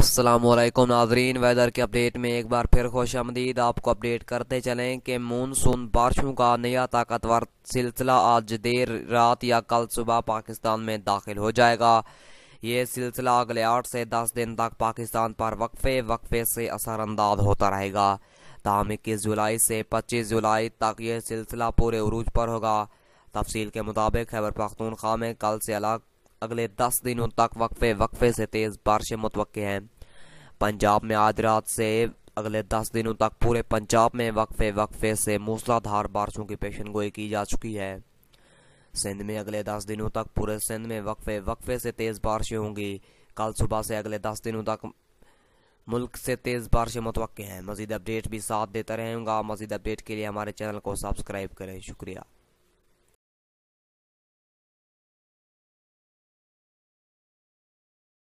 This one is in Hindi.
असलम नाजरीन वेदर के अपडेट में एक बार फिर खुश आमदीद आपको अपडेट करते चलें कि मानसून बारिशों का नया ताकतवर सिलसिला आज देर रात या कल सुबह पाकिस्तान में दाखिल हो जाएगा ये सिलसिला अगले आठ से दस दिन तक पाकिस्तान पर वक्फे वक्फे से असरअंदाज होता रहेगा तहम इक्कीस जुलाई से पच्चीस जुलाई तक यह सिलसिला पूरे उरूज पर होगा तफसील के मुताबिक खैबर पख्तूनख्वा में कल से अलग अगले दस दिनों तक वक्फे वक्फे से तेज़ बारिशें मुतव हैं पंजाब में आज रात से अगले दस दिनों तक पूरे पंजाब में वक्फे वक्फे से मूसलाधार बारिशों की पेशन गोई की जा चुकी है सिंध में अगले दस दिनों तक पूरे सिंध में वक्फे वक्फे से तेज़ बारिशें होंगी कल सुबह से अगले दस दिनों तक मुल्क से तेज़ बारिशें मुतव हैं मजीद अपडेट भी साथ देता रहूंगा मजीद अपडेट के लिए हमारे चैनल को सब्सक्राइब करें शुक्रिया